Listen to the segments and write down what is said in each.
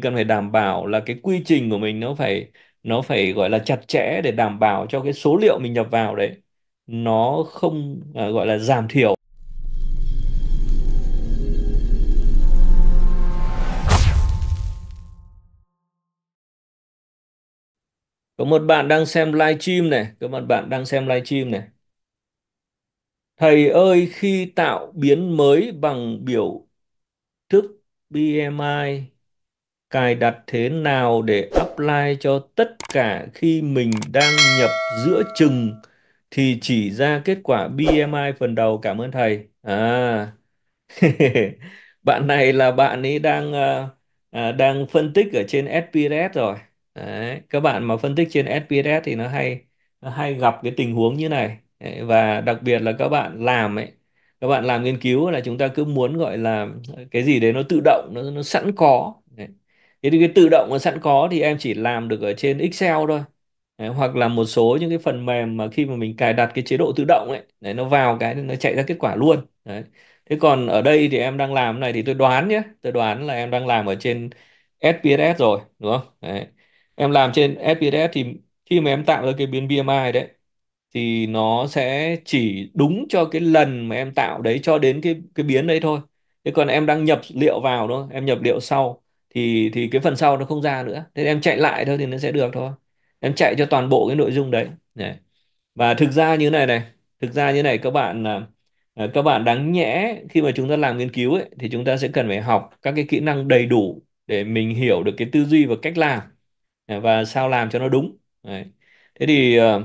cần phải đảm bảo là cái quy trình của mình nó phải nó phải gọi là chặt chẽ để đảm bảo cho cái số liệu mình nhập vào đấy nó không à, gọi là giảm thiểu có một bạn đang xem live stream này có một bạn đang xem live stream này thầy ơi khi tạo biến mới bằng biểu thức BMI cài đặt thế nào để apply cho tất cả khi mình đang nhập giữa chừng thì chỉ ra kết quả BMI phần đầu cảm ơn thầy à bạn này là bạn ấy đang à, à đang phân tích ở trên SPSS rồi Đấy. các bạn mà phân tích trên SPSS thì nó hay nó hay gặp cái tình huống như này Đấy. và đặc biệt là các bạn làm ấy các bạn làm nghiên cứu là chúng ta cứ muốn gọi là cái gì đấy nó tự động nó nó sẵn có thế thì cái tự động mà sẵn có thì em chỉ làm được ở trên Excel thôi đấy, hoặc là một số những cái phần mềm mà khi mà mình cài đặt cái chế độ tự động ấy đấy, nó vào cái nó chạy ra kết quả luôn đấy. thế còn ở đây thì em đang làm này thì tôi đoán nhé tôi đoán là em đang làm ở trên SPSS rồi đúng không đấy. em làm trên SPSS thì khi mà em tạo ra cái biến BMI đấy thì nó sẽ chỉ đúng cho cái lần mà em tạo đấy cho đến cái cái biến đấy thôi thế còn em đang nhập liệu vào đúng không em nhập liệu sau thì thì cái phần sau nó không ra nữa thế em chạy lại thôi thì nó sẽ được thôi em chạy cho toàn bộ cái nội dung đấy này. và thực ra như này này thực ra như này các bạn à, à, các bạn đáng nhẽ khi mà chúng ta làm nghiên cứu ấy, thì chúng ta sẽ cần phải học các cái kỹ năng đầy đủ để mình hiểu được cái tư duy và cách làm à, và sao làm cho nó đúng đấy. thế thì ờ,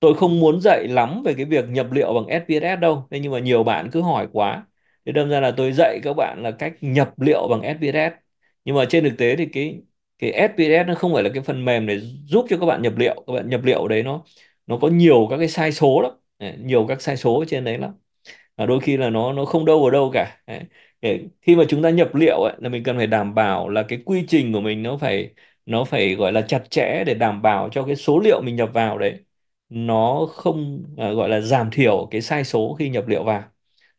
tôi không muốn dạy lắm về cái việc nhập liệu bằng SPSS đâu thế nhưng mà nhiều bạn cứ hỏi quá thế đâm ra là tôi dạy các bạn là cách nhập liệu bằng SPSS nhưng mà trên thực tế thì cái cái SPS nó không phải là cái phần mềm để giúp cho các bạn nhập liệu các bạn nhập liệu đấy nó nó có nhiều các cái sai số lắm nhiều các sai số trên đấy lắm và đôi khi là nó nó không đâu ở đâu cả Để khi mà chúng ta nhập liệu ấy, là mình cần phải đảm bảo là cái quy trình của mình nó phải nó phải gọi là chặt chẽ để đảm bảo cho cái số liệu mình nhập vào đấy nó không à, gọi là giảm thiểu cái sai số khi nhập liệu vào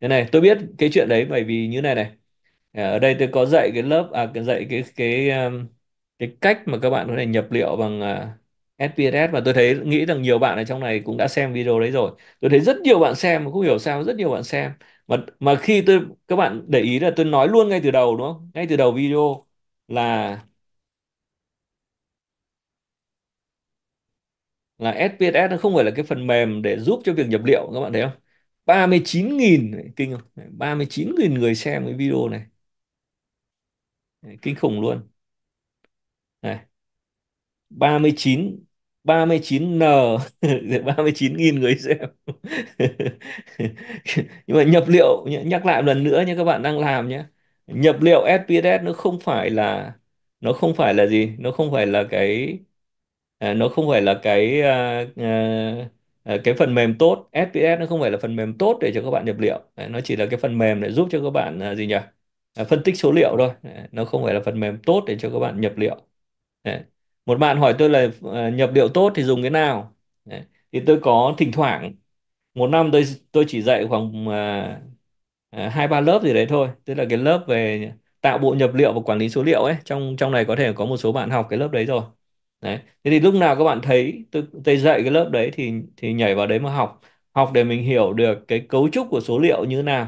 thế này tôi biết cái chuyện đấy bởi vì như này này Ờ, ở đây tôi có dạy cái lớp à dạy cái cái um, cái cách mà các bạn có thể nhập liệu bằng SPSS à, và tôi thấy nghĩ rằng nhiều bạn ở trong này cũng đã xem video đấy rồi tôi thấy rất nhiều bạn xem mà không hiểu sao rất nhiều bạn xem mà mà khi tôi các bạn để ý là tôi nói luôn ngay từ đầu đúng không ngay từ đầu video là là SPSS nó không phải là cái phần mềm để giúp cho việc nhập liệu các bạn thấy không 39.000 kinh không 39.000 người xem cái video này kinh khủng luôn này 39 39N 39 nghìn người xem nhưng mà nhập liệu nhắc lại một lần nữa nhé các bạn đang làm nhé nhập liệu SPSS nó không phải là nó không phải là gì nó không phải là cái à, nó không phải là cái à, à, cái phần mềm tốt SPS nó không phải là phần mềm tốt để cho các bạn nhập liệu nó chỉ là cái phần mềm để giúp cho các bạn gì nhỉ à, phân tích số liệu thôi nó không phải là phần mềm tốt để cho các bạn nhập liệu Đấy. một bạn hỏi tôi là ờ, nhập liệu tốt thì dùng cái nào Đấy. thì tôi có thỉnh thoảng một năm tôi tôi chỉ dạy khoảng à, à, hai ba lớp gì đấy thôi tức là cái lớp về tạo bộ nhập liệu và quản lý số liệu ấy trong trong này có thể có một số bạn học cái lớp đấy rồi đấy thế thì lúc nào các bạn thấy tôi, tôi dạy cái lớp đấy thì thì nhảy vào đấy mà học học để mình hiểu được cái cấu trúc của số liệu như nào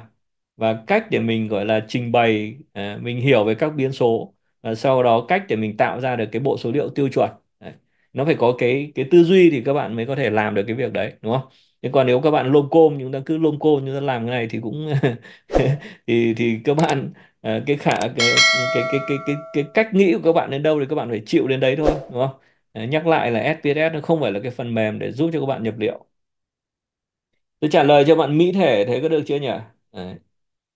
và cách để mình gọi là trình bày à, mình hiểu về các biến số và sau đó cách để mình tạo ra được cái bộ số liệu tiêu chuẩn đấy. nó phải có cái cái tư duy thì các bạn mới có thể làm được cái việc đấy đúng không thế còn nếu các bạn lôm côm chúng ta cứ lôm côm chúng ta làm cái này thì cũng thì thì các bạn à, cái khả cái, cái cái cái cái cái cách nghĩ của các bạn đến đâu thì các bạn phải chịu đến đấy thôi đúng không à, nhắc lại là SPSS nó không phải là cái phần mềm để giúp cho các bạn nhập liệu tôi trả lời cho bạn mỹ thể thế có được chưa nhỉ à